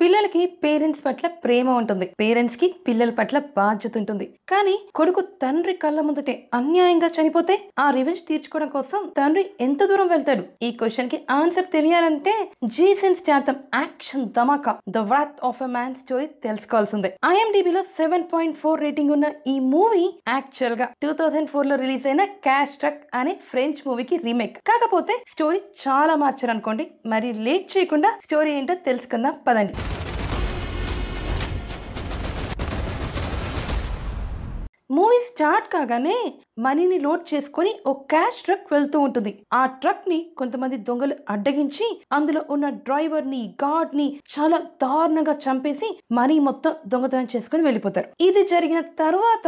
పిల్లలకి పేరెంట్స్ పట్ల ప్రేమ ఉంటుంది పేరెంట్స్ కి పిల్లల పట్ల బాధ్యత ఉంటుంది కానీ కొడుకు తండ్రి కళ్ళ ముందటే అన్యాయంగా చనిపోతే ఆ రివెంజ్ తీర్చుకోవడం కోసం తండ్రి ఎంత దూరం వెళ్తాడు ఈ క్వశ్చన్ కి ఆన్సర్ తెలియాలంటే జీసన్ శాతం యాక్షన్ ధమాకా the wrath of a man story తెలుసుకోవాల్సిందే లో సెవెన్ పాయింట్ ఫోర్ రేటింగ్ ఉన్న ఈ మూవీ యాక్చువల్ గా టూ థౌజండ్ ఫోర్ లో రిలీజ్ అయిన క్యాష్ ట్రక్ అనే ఫ్రెంచ్ మూవీకి రీమేక్ కాకపోతే స్టోరీ చాలా మార్చారు అనుకోండి మరి లేట్ చేయకుండా స్టోరీ ఏంటో తెలుసుకుందాం పదండి मूवी स्टार्ट का మనీని లోడ్ చేసుకుని ఓ క్యాష్ ట్రక్ వెళ్తూ ఉంటుంది ఆ ట్రక్ ని కొంతమంది దొంగలు అడ్డగించి అందులో ఉన్న డ్రైవర్ ని గార్డ్ ని చాలా దారుణంగా చంపేసి మనీ మొత్తం దొంగతనం చేసుకుని వెళ్ళిపోతారు ఇది జరిగిన తర్వాత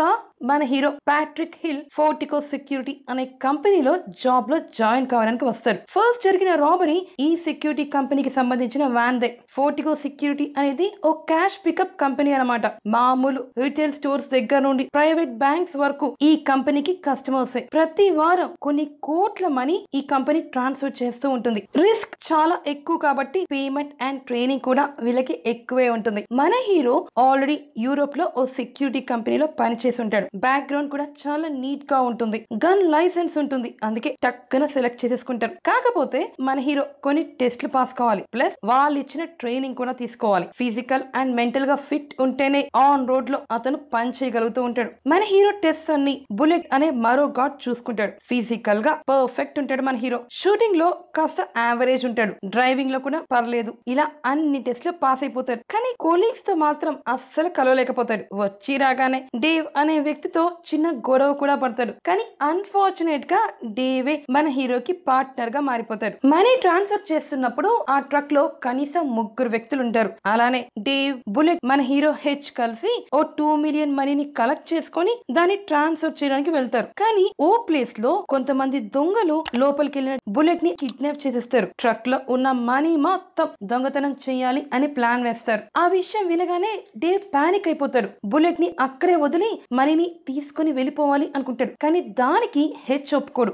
మన hero Patrick Hill Fortico security అనే కంపెనీలో జాబ్ లో జాయిన్ కావడానికి వస్తారు ఫస్ట్ జరిగిన రాబరీ ఈ సెక్యూరిటీ కంపెనీకి సంబంధించిన వ్యాన్దే ఫోర్టికో సెక్యూరిటీ అనేది ఓ క్యాష్ పికప్ కంపెనీ అనమాట మామూలు రిటైల్ స్టోర్స్ దగ్గర నుండి ప్రైవేట్ బ్యాంక్స్ వరకు ఈ కంపెనీకి కస్టమర్స్ ప్రతి వారం కొన్ని కోట్ల మనీ ఈ కంపెనీ ట్రాన్స్ఫర్ చేస్తూ ఉంటుంది రిస్క్ చాలా ఎక్కువ కాబట్టి పేమెంట్ అండ్ ట్రైనింగ్ కూడా వీళ్ళకి ఎక్కువే ఉంటుంది మన హీరో ఆల్రెడీ యూరోప్ లో ఓ సెక్యూరిటీ కంపెనీలో పనిచేసి ఉంటాడు బ్యాక్ గ్రౌండ్ కూడా చాలా నీట్ గా ఉంటుంది గన్ లైసెన్స్ ఉంటుంది అందుకే టక్కున సెలెక్ట్ చేసేసుకుంటారు కాకపోతే మన హీరో కొన్ని టెస్ట్లు పాస్ కావాలి ప్లస్ వాళ్ళు ఇచ్చిన ట్రైనింగ్ కూడా తీసుకోవాలి ఫిజికల్ అండ్ మెంటల్ గా ఫిట్ ఉంటేనే ఆన్ రోడ్ లో అతను పని చేయగలుగుతూ ఉంటాడు మన హీరో టెస్ట్ అన్ని బుల్లెట్ అనే మరో గాడ్ చూసుకుంటాడు ఫిజికల్ గా పర్ఫెక్ట్ ఉంటాడు మన హీరో షూటింగ్ లో కాస్త యావరేజ్ ఉంటాడు డ్రైవింగ్ లో కూడా పర్లేదు ఇలా అన్ని టెస్ట్ లో పాస్ అయిపోతాడు కానీ కోలీగ్స్ తో మాత్రం అస్సలు కలవలేకపోతాడు వచ్చి రాగానే డేవ్ అనే వ్యక్తితో చిన్న గొడవ కూడా పడతాడు కానీ అన్ఫార్చునేట్ గా డేవే మన హీరోకి పార్ట్నర్ గా మారిపోతాడు మనీ ట్రాన్స్ఫర్ చేస్తున్నప్పుడు ఆ ట్రక్ లో కనీసం ముగ్గురు వ్యక్తులు ఉంటారు అలానే డేవ్ బుల్లెట్ మన హీరో హెచ్ కలిసి ఓ టూ మిలియన్ మనీని కలెక్ట్ చేసుకొని దాన్ని ట్రాన్స్ఫర్ చేయడానికి వెళ్తారు వెళ్తారు కానీ ఓ ప్లేస్ లో కొంతమంది దొంగలు లోపలికి వెళ్ళిన బుల్లెట్ ని కిడ్నాప్ చేసేస్తారు ట్రక్ లో ఉన్న మనీ మొత్తం దొంగతనం చేయాలి అని ప్లాన్ వేస్తారు ఆ విషయం వినగానే డేవ్ పానిక్ అయిపోతాడు బుల్లెట్ ని అక్కడే వదిలి మనీని తీసుకుని వెళ్ళిపోవాలి అనుకుంటాడు కానీ దానికి హెచ్ ఒప్పుకోడు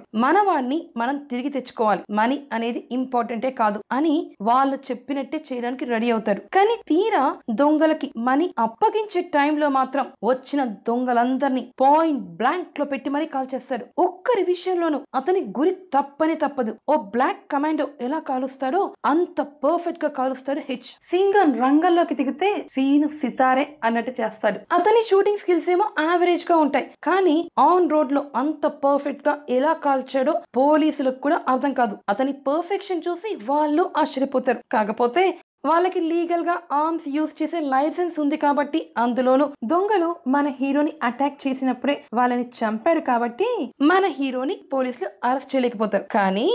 వాడిని మనం తిరిగి తెచ్చుకోవాలి మనీ అనేది ఇంపార్టెంటే కాదు అని వాళ్ళు చెప్పినట్టే చేయడానికి రెడీ అవుతారు కానీ తీరా దొంగలకి మనీ అప్పగించే టైంలో మాత్రం వచ్చిన దొంగలందరినీ పాయింట్ బ్లాంక్ లో పెట్టి పెట్టి మరీ కాల్ చేస్తాడు ఒక్కరి విషయంలోనూ అతని గురి తప్పని తప్పదు ఓ బ్లాక్ కమాండో ఎలా కాలుస్తాడో అంత పర్ఫెక్ట్ గా కాలుస్తాడు హెచ్ సింగన్ రంగంలోకి దిగితే సీన్ సితారే అన్నట్టు చేస్తాడు అతని షూటింగ్ స్కిల్స్ ఏమో యావరేజ్ గా ఉంటాయి కానీ ఆన్ రోడ్ లో అంత పర్ఫెక్ట్ గా ఎలా కాల్చాడో పోలీసులకు కూడా అర్థం కాదు అతని పర్ఫెక్షన్ చూసి వాళ్ళు ఆశ్చర్యపోతారు కాకపోతే వాళ్ళకి లీగల్గా ఆర్మ్స్ యూజ్ చేసే లైసెన్స్ ఉంది కాబట్టి అందులోనూ దొంగలు మన హీరోని అటాక్ చేసినప్పుడే వాళ్ళని చంపాడు కాబట్టి మన హీరోని పోలీసులు అరెస్ట్ చేయలేకపోతారు కానీ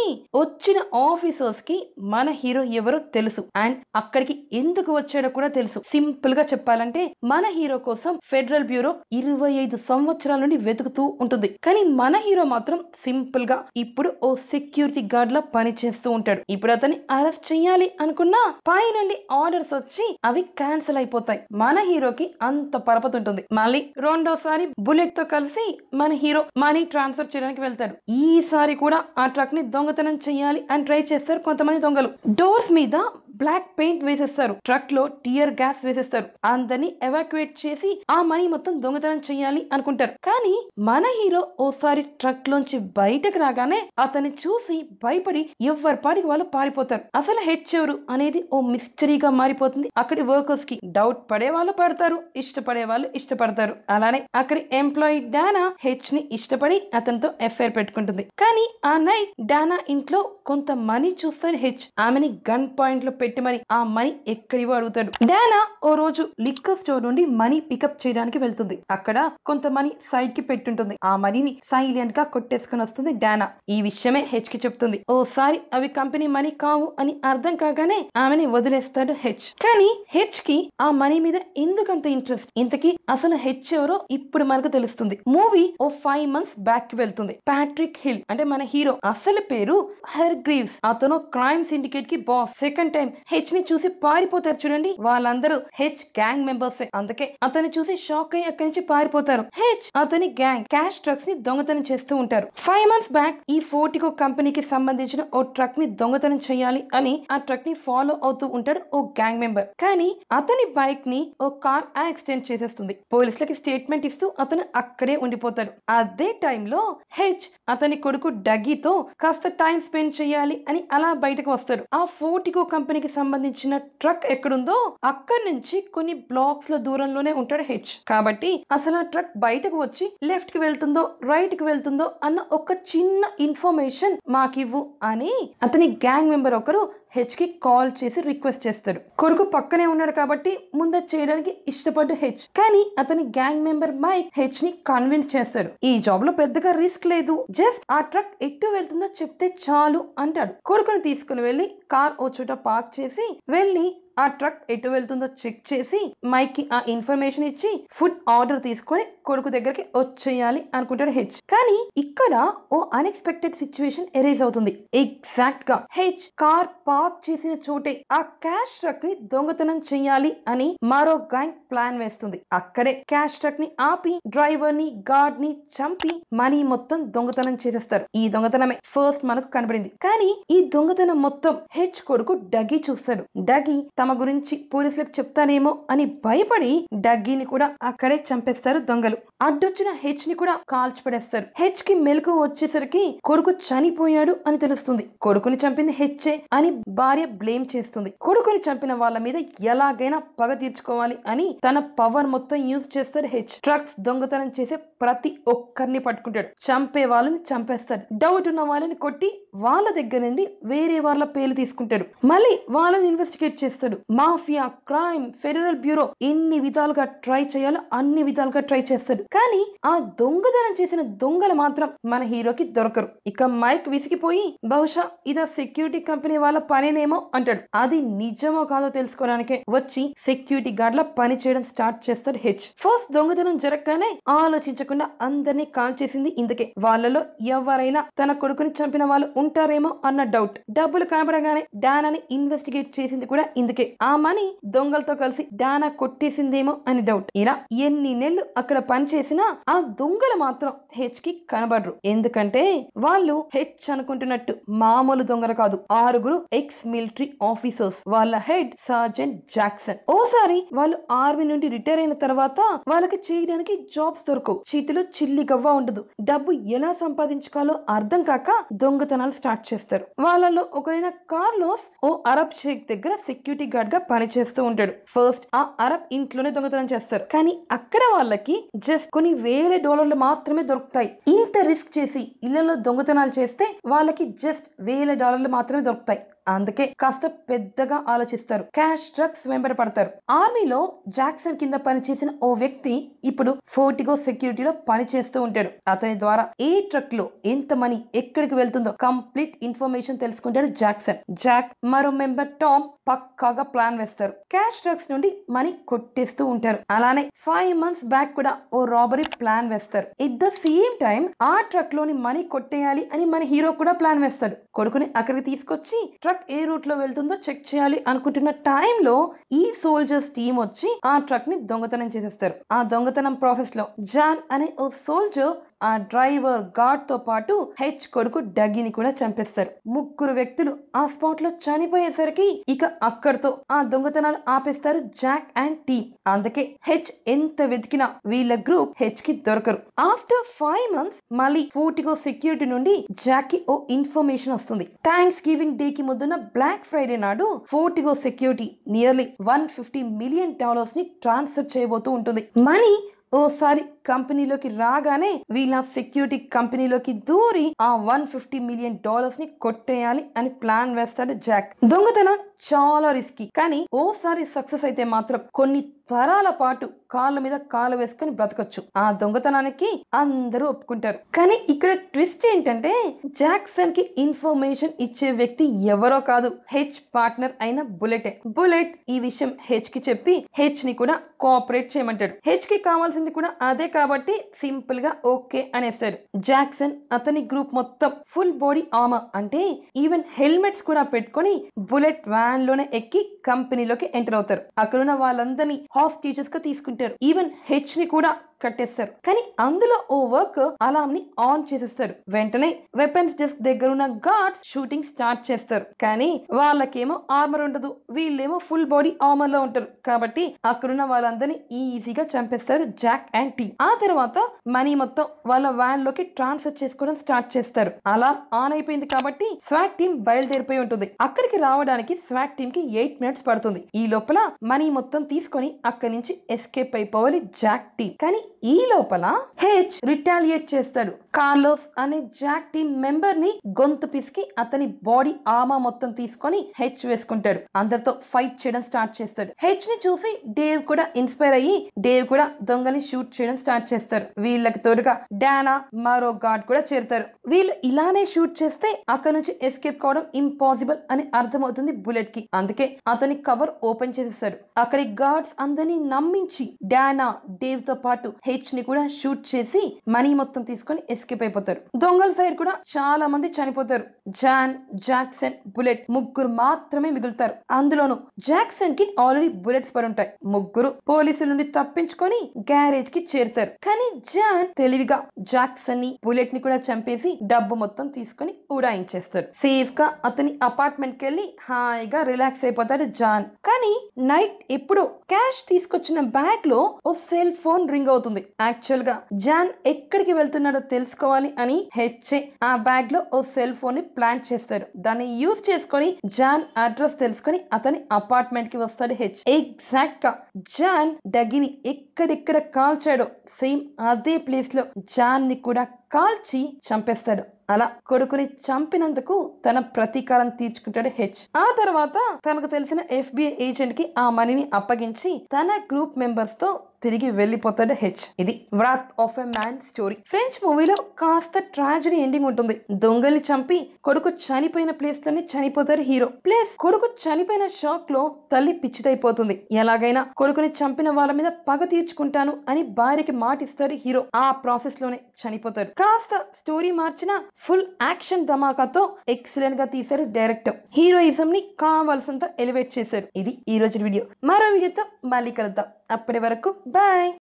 వచ్చిన ఆఫీసర్స్ కి మన హీరో ఎవరో తెలుసు అండ్ అక్కడికి ఎందుకు వచ్చాడో కూడా తెలుసు సింపుల్ గా చెప్పాలంటే మన హీరో కోసం ఫెడరల్ బ్యూరో ఇరవై ఐదు సంవత్సరాల నుండి వెతుకుతూ ఉంటుంది కానీ మన హీరో మాత్రం సింపుల్ గా ఇప్పుడు ఓ సెక్యూరిటీ గార్డ్ లా పనిచేస్తూ ఉంటాడు ఇప్పుడు అతన్ని అరెస్ట్ చేయాలి అనుకున్నా పైన నుండి ఆర్డర్స్ వచ్చి అవి క్యాన్సిల్ అయిపోతాయి మన హీరోకి అంత పరపతి ఉంటుంది మళ్ళీ రెండోసారి బుల్లెట్ తో కలిసి మన హీరో మనీ ట్రాన్స్ఫర్ చేయడానికి వెళ్తాడు ఈసారి కూడా ఆ ట్రక్ ని దొంగతనం చేయాలి అని ట్రై చేస్తారు కొంతమంది దొంగలు డోర్స్ మీద బ్లాక్ పెయింట్ వేసేస్తారు ట్రక్ లో టియర్ గ్యాస్ వేసేస్తారు అందరిని ఎవాక్యుయేట్ చేసి ఆ మనీ మొత్తం దొంగతనం చేయాలి అనుకుంటారు కానీ మన హీరో ఓసారి ట్రక్ లోంచి బయటకు రాగానే అతన్ని చూసి భయపడి ఎవరి పాటికి వాళ్ళు పారిపోతారు అసలు హెచ్ ఎవరు అనేది ఓ మిస్టరీగా మారిపోతుంది అక్కడి వర్కర్స్ కి డౌట్ పడే వాళ్ళు పడతారు ఇష్టపడే వాళ్ళు ఇష్టపడతారు అలానే అక్కడి ఎంప్లాయీ డానా హెచ్ ని ఇష్టపడి అతనితో ఎఫ్ఐఆర్ పెట్టుకుంటుంది కానీ ఆ నైట్ డానా ఇంట్లో కొంత మనీ చూస్తారు హెచ్ ఆమెని గన్ పాయింట్ లో పెట్టి మరి ఆ మనీ ఎక్కడివో అడుగుతాడు డానా ఓ రోజు లిక్కర్ స్టోర్ నుండి మనీ పికప్ చేయడానికి వెళ్తుంది అక్కడ కొంత మనీ సైడ్ కి పెట్టుంటుంది ఆ మనీని సైలెంట్ గా కొట్టేసుకుని వస్తుంది డానా ఈ విషయమే హెచ్ కి చెప్తుంది ఓసారి అవి కంపెనీ మనీ కావు అని అర్థం కాగానే ఆమెని వదిలేస్తాడు హెచ్ కానీ హెచ్ కి ఆ మనీ మీద ఎందుకంత ఇంట్రెస్ట్ ఇంతకీ అసలు హెచ్ ఎవరో ఇప్పుడు మనకు తెలుస్తుంది మూవీ ఓ ఫైవ్ మంత్స్ బ్యాక్ కి వెళ్తుంది ప్యాట్రిక్ హిల్ అంటే మన హీరో అసలు పేరు హెర్ గ్రీవ్స్ అతను క్రైమ్ సిండికేట్ కి బాస్ సెకండ్ టైం హెచ్ ని చూసి పారిపోతారు చూడండి వాళ్ళందరూ హెచ్ గ్యాంగ్ మెంబర్స్ అందుకే అతన్ని చూసి షాక్ అయ్యి అక్కడి నుంచి పారిపోతారు హెచ్ అతని గ్యాంగ్ క్యాష్ ట్రక్స్ ని దొంగతనం చేస్తూ ఉంటారు ఫైవ్ మంత్స్ బ్యాక్ ఈ ఫోర్టికో కంపెనీకి సంబంధించిన ఓ ట్రక్ ని దొంగతనం చేయాలి అని ఆ ట్రక్ ని ఫాలో అవుతూ ఉంటాడు ఓ గ్యాంగ్ మెంబర్ కానీ అతని బైక్ ని ఓ కార్ యాక్సిడెంట్ చేసేస్తుంది పోలీసులకి స్టేట్మెంట్ ఇస్తూ అతను అక్కడే ఉండిపోతాడు అదే టైంలో హెచ్ అతని కొడుకు డగ్గీతో కాస్త టైం స్పెండ్ చేయాలి అని అలా బయటకు వస్తాడు ఆ ఫోర్టికో కంపెనీ కంపెనీకి సంబంధించిన ట్రక్ ఎక్కడుందో అక్కడి నుంచి కొన్ని బ్లాక్స్ ల దూరంలోనే ఉంటాడు హెచ్ కాబట్టి అసలు ఆ ట్రక్ బయటకు వచ్చి లెఫ్ట్ కి వెళ్తుందో రైట్ కి వెళ్తుందో అన్న ఒక చిన్న ఇన్ఫర్మేషన్ మాకివ్వు అని అతని గ్యాంగ్ మెంబర్ ఒకరు హెచ్కి కాల్ చేసి రిక్వెస్ట్ చేస్తాడు కొడుకు పక్కనే ఉన్నాడు కాబట్టి ముందు చేయడానికి ఇష్టపడ్డు హెచ్ కానీ అతని గ్యాంగ్ మెంబర్ మైక్ హెచ్ ని కన్విన్స్ చేస్తాడు ఈ జాబ్ లో పెద్దగా రిస్క్ లేదు జస్ట్ ఆ ట్రక్ ఎటు వెళ్తుందో చెప్తే చాలు అంటాడు కొడుకుని తీసుకుని వెళ్ళి కార్ ఓ చోట పార్క్ చేసి వెళ్ళి ఆ ట్రక్ ఎటు వెళ్తుందో చెక్ చేసి మైక్ ఆ ఇన్ఫర్మేషన్ ఇచ్చి ఫుడ్ ఆర్డర్ తీసుకొని కొడుకు దగ్గరికి వచ్చేయాలి అనుకుంటాడు హెచ్ కానీ ఇక్కడ ఓ అన్ఎక్స్పెక్టెడ్ సిచ్యువేషన్ ఎరేజ్ అవుతుంది ఎగ్జాక్ట్ గా హెచ్ కార్ పార్క్ చేసిన చోటే ఆ క్యాష్ ట్రక్ ని దొంగతనం చేయాలి అని మరో గ్యాంగ్ ప్లాన్ వేస్తుంది అక్కడే క్యాష్ ట్రక్ ని ఆపి డ్రైవర్ ని గార్డ్ ని చంపి మనీ మొత్తం దొంగతనం చేసేస్తారు ఈ దొంగతనమే ఫస్ట్ మనకు కనబడింది కానీ ఈ దొంగతనం మొత్తం హెచ్ కొడుకు డగి చూస్తాడు డగి తమ గురించి పోలీసులకు చెప్తానేమో అని భయపడి డగ్గీని కూడా అక్కడే చంపేస్తారు దొంగలు అడ్డొచ్చిన హెచ్ ని కూడా కాల్చిపడేస్తారు హెచ్ కి మెలకు వచ్చేసరికి కొడుకు చనిపోయాడు అని తెలుస్తుంది కొడుకుని చంపింది హెచ్ఏ అని భార్య బ్లేమ్ చేస్తుంది కొడుకుని చంపిన వాళ్ళ మీద ఎలాగైనా పగ తీర్చుకోవాలి అని తన పవర్ మొత్తం యూజ్ చేస్తాడు హెచ్ ట్రక్స్ దొంగతనం చేసే ప్రతి ఒక్కరిని పట్టుకుంటాడు చంపే వాళ్ళని చంపేస్తాడు డౌట్ ఉన్న వాళ్ళని కొట్టి వాళ్ళ దగ్గర నుండి వేరే వాళ్ళ పేర్లు తీసుకుంటాడు మళ్ళీ వాళ్ళని ఇన్వెస్టిగేట్ చేస్తాడు మాఫియా క్రైమ్ ఫెడరల్ బ్యూరో ఎన్ని విధాలుగా ట్రై చేయాలో అన్ని విధాలుగా ట్రై చేస్తాడు కానీ ఆ దొంగతనం చేసిన దొంగలు మాత్రం మన హీరోకి దొరకరు ఇక మైక్ విసిగిపోయి బహుశా ఇదా సెక్యూరిటీ కంపెనీ వాళ్ళ పనేనేమో అంటాడు అది నిజమో కాదో తెలుసుకోవడానికే వచ్చి సెక్యూరిటీ గార్డ్ లా పని చేయడం స్టార్ట్ చేస్తాడు హెచ్ ఫస్ట్ దొంగతనం జరగగానే ఆలోచించకుండా అందరినీ కాల్ చేసింది ఇందుకే వాళ్ళలో ఎవరైనా తన కొడుకుని చంపిన వాళ్ళు ఉంటారేమో అన్న డౌట్ డబ్బులు కనబడగానే డానాని ఇన్వెస్టిగేట్ చేసింది కూడా ఇందుకే ఆ మనీ దొంగలతో కలిసి డానా కొట్టేసిందేమో అని డౌట్ ఇలా ఎన్ని నెలలు అక్కడ పనిచేసినా ఆ దొంగలు మాత్రం హెచ్ కి కనబడరు ఎందుకంటే వాళ్ళు హెచ్ అనుకుంటున్నట్టు మామూలు దొంగలు కాదు ఆరుగురు ఎక్స్ మిలిటరీ ఆఫీసర్స్ వాళ్ళ హెడ్ సర్జెంట్ జాక్సన్ ఓసారి వాళ్ళు ఆర్మీ నుండి రిటైర్ అయిన తర్వాత వాళ్ళకి చేయడానికి జాబ్స్ దొరకవు చేతిలో చిల్లి గవ్వ ఉండదు డబ్బు ఎలా సంపాదించుకోవాలో అర్థం కాక దొంగతనాలు స్టార్ట్ చేస్తారు వాళ్ళలో ఒకరైన కార్లోస్ ఓ అరబ్ షేక్ దగ్గర సెక్యూరిటీ గార్డ్ గా పనిచేస్తూ ఉంటాడు ఫస్ట్ ఆ అరబ్ ఇంట్లోనే దొంగతనం చేస్తారు కానీ అక్కడ వాళ్ళకి జస్ట్ కొన్ని వేల డాలర్లు మాత్రమే దొరుకుతాయి ఇంత రిస్క్ చేసి ఇళ్లలో దొంగతనాలు చేస్తే వాళ్ళకి జస్ట్ వేల డాలర్లు మాత్రమే దొరుకుతాయి అందుకే కాస్త పెద్దగా ఆలోచిస్తారు క్యాష్ డ్రగ్స్ వెంబడి పడతారు ఆర్మీలో జాక్సన్ కింద పనిచేసిన ఓ వ్యక్తి ఇప్పుడు ఫోర్టిగో సెక్యూరిటీలో పనిచేస్తూ ఉంటాడు అతని ద్వారా ఏ ట్రక్ లో ఎంత మనీ ఎక్కడికి వెళ్తుందో కంప్లీట్ ఇన్ఫర్మేషన్ తెలుసుకుంటాడు జాక్సన్ జాక్ మరో మెంబర్ టామ్ పక్కాగా ప్లాన్ వేస్తారు క్యాష్ డ్రగ్స్ నుండి మనీ కొట్టేస్తూ ఉంటారు అలానే ఫైవ్ మంత్స్ బ్యాక్ కూడా ఓ రాబరీ ప్లాన్ వేస్తారు ఎట్ ద సేమ్ టైం ఆ ట్రక్ లోని మనీ కొట్టేయాలి అని మన హీరో కూడా ప్లాన్ వేస్తాడు కొడుకుని అక్కడికి తీసుకొచ్చి ట్రక్ ట్రక్ ఏ లో వెళ్తుందో చెక్ చేయాలి అనుకుంటున్న టైంలో ఈ సోల్జర్స్ టీం వచ్చి ఆ ట్రక్ ని దొంగతనం చేసేస్తారు ఆ దొంగతనం ప్రాసెస్ లో జాన్ అనే ఓ సోల్జర్ ఆ డ్రైవర్ గార్డ్ తో పాటు హెచ్ కొడుకు డగ్గిని కూడా చంపేస్తారు ముగ్గురు వ్యక్తులు ఆ స్పాట్ లో చనిపోయేసరికి ఇక అక్కడితో ఆ దొంగతనాలు ఆపేస్తారు జాక్ అండ్ టీ అందుకే హెచ్ ఎంత వెతికినా వీళ్ళ గ్రూప్ హెచ్ కి దొరకరు ఆఫ్టర్ ఫైవ్ మంత్స్ మళ్ళీ ఫూటిగో సెక్యూరిటీ నుండి జాక్ కి ఓ ఇన్ఫర్మేషన్ వస్తుంది థ్యాంక్స్ గివింగ్ డే కి ముద్దున్న బ్లాక్ ఫ్రైడే నాడు Fortico security nearly one fifty million dollars ని ట్రాన్స్ఫర్ చేయబోతూ ఉంటుంది మనీ ఓసారి కంపెనీలోకి రాగానే వీళ్ళ సెక్యూరిటీ కంపెనీలోకి దూరి ఆ వన్ ఫిఫ్టీ మిలియన్ డాలర్స్ ని కొట్టేయాలి అని ప్లాన్ వేస్తాడు జాక్ దొంగతనం చాలా రిస్కీ కానీ ఓసారి సక్సెస్ అయితే మాత్రం కొన్ని తరాల పాటు కాళ్ళ మీద కాలు వేసుకొని బ్రతకొచ్చు ఆ దొంగతనానికి అందరూ ఒప్పుకుంటారు కానీ ఇక్కడ ట్విస్ట్ ఏంటంటే జాక్సన్ కి ఇన్ఫర్మేషన్ ఇచ్చే వ్యక్తి ఎవరో కాదు హెచ్ పార్ట్నర్ అయిన బుల్లెటే బుల్లెట్ ఈ విషయం హెచ్ కి చెప్పి హెచ్ ని కూడా కోఆపరేట్ చేయమంటాడు హెచ్ కి కావాల్సింది కూడా అదే కాబట్టి సింపుల్ గా ఓకే అనేసాడు జాక్సన్ అతని గ్రూప్ మొత్తం ఫుల్ బాడీ ఆమర్ అంటే ఈవెన్ హెల్మెట్స్ కూడా పెట్టుకొని బుల్లెట్ వ్యాన్ లోనే ఎక్కి కంపెనీలోకి ఎంటర్ అవుతారు అక్కడున్న వాళ్ళందరినీ హాస్ టీచర్స్ గా తీసుకుంటారు ఈవెన్ హెచ్ ని కూడా కట్టేస్తారు కానీ అందులో ఓ వర్క్ అలామ్ ని ఆన్ చేసేస్తారు వెంటనే వెపన్స్ డెస్క్ దగ్గర ఉన్న గార్డ్స్ షూటింగ్ స్టార్ట్ చేస్తారు కానీ వాళ్ళకేమో ఆర్మర్ ఉండదు వీళ్ళేమో ఫుల్ బాడీ ఆర్మర్ లో ఉంటారు కాబట్టి అక్కడున్న వాళ్ళందరినీ ఈజీగా చంపేస్తారు జాక్ అండ్ టీ ఆ తర్వాత మనీ మొత్తం వాళ్ళ వ్యాన్ లోకి ట్రాన్స్ఫర్ చేసుకోవడం స్టార్ట్ చేస్తారు అలా ఆన్ అయిపోయింది కాబట్టి స్వాట్ టీం బయలుదేరిపోయి ఉంటుంది అక్కడికి రావడానికి స్వాట్ టీం కి ఎయిట్ మినిట్స్ పడుతుంది ఈ లోపల మనీ మొత్తం తీసుకొని అక్కడి నుంచి ఎస్కేప్ అయిపోవాలి జాక్ టీ కానీ ఈ లోపల హెచ్ రిటాలియేట్ చేస్తాడు కార్లోస్ అనే జాక్ టీమ్ మెంబర్ ని గొంతు పిసికి అతని బాడీ ఆమా మొత్తం తీసుకొని హెచ్ వేసుకుంటాడు అందరితో ఫైట్ చేయడం స్టార్ట్ చేస్తాడు హెచ్ ని చూసి డేవ్ కూడా ఇన్స్పైర్ అయ్యి డేవ్ కూడా దొంగని షూట్ చేయడం స్టార్ట్ చేస్తారు వీళ్ళకి తోడుగా డానా మరో గాడ్ కూడా చేరుతారు వీళ్ళు ఇలానే షూట్ చేస్తే అక్కడ నుంచి ఎస్కేప్ కావడం ఇంపాసిబుల్ అని అర్థమవుతుంది బుల్లెట్ కి అందుకే అతని కవర్ ఓపెన్ చేసేస్తారు అక్కడి గార్డ్స్ అందరినీ నమ్మించి డానా డేవ్ తో పాటు హెచ్ ని కూడా షూట్ చేసి మనీ మొత్తం తీసుకొని ఎస్కేప్ అయిపోతారు దొంగల సైడ్ కూడా చాలా మంది చనిపోతారు జాన్ జాక్సన్ బుల్లెట్ ముగ్గురు మాత్రమే మిగులుతారు అందులోను జాక్సన్ కి ఆల్రెడీ బుల్లెట్స్ పడి ఉంటాయి ముగ్గురు పోలీసుల నుండి తప్పించుకొని గ్యారేజ్ కి చేరుతారు కానీ జాన్ తెలివిగా జాక్సన్ ని బుల్లెట్ ని కూడా చంపేసి డబ్బు మొత్తం తీసుకొని ఉడాయించేస్తారు సేఫ్ గా అతని అపార్ట్మెంట్ కి హాయిగా రిలాక్స్ అయిపోతాడు జాన్ కానీ నైట్ ఎప్పుడు క్యాష్ తీసుకొచ్చిన బ్యాగ్ లో ఓ సెల్ ఫోన్ రింగ్ అవుతుంది యాక్చువల్ గా జాన్ ఎక్కడికి వెళ్తున్నాడో తెలుసుకోవాలి అని హెచ్ఏ ఆ బ్యాగ్ లో ఓ సెల్ ఫోన్ ని ప్లాంట్ చేస్తాడు దాన్ని యూజ్ చేసుకొని జాన్ అడ్రస్ తెలుసుకొని అతని అపార్ట్మెంట్ కి వస్తాడు హెచ్ ఎగ్జాక్ట్ గా జాన్ డగిని ఎక్కడెక్కడ కాల్చాడో సేమ్ అదే ప్లేస్ లో జాన్ ని కూడా కాల్చి చంపేస్తాడు అలా కొడుకుని చంపినందుకు తన ప్రతీకారం తీర్చుకుంటాడు హెచ్ ఆ తర్వాత తనకు తెలిసిన ఎఫ్బిఐ ఏజెంట్ కి ఆ మనీని అప్పగించి తన గ్రూప్ మెంబర్స్ తో తిరిగి వెళ్ళిపోతాడు హెచ్ ఇది Wrath of a man story French మూవీలో కాస్త ట్రాజడీ ఎండింగ్ ఉంటుంది దొంగల్ని చంపి కొడుకు చనిపోయిన ప్లేస్ లోనే చనిపోతాడు హీరో ప్లేస్ కొడుకు చనిపోయిన షాక్ లో తల్లి పిచ్చిదైపోతుంది ఎలాగైనా కొడుకుని చంపిన వాళ్ళ మీద పగ తీర్చుకుంటాను అని భార్యకి మాటిస్తాడు హీరో ఆ ప్రాసెస్ లోనే చనిపోతాడు కాస్త స్టోరీ మార్చిన ఫుల్ యాక్షన్ ధమాకాతో ఎక్సలెంట్ గా తీశారు డైరెక్టర్ హీరోయిజం ని కావాల్సినంత ఎలివేట్ చేశారు ఇది ఈ రోజు వీడియో మరో వీడియోతో మళ్ళీ కలుద్దాం అప్పటి వరకు బాయ్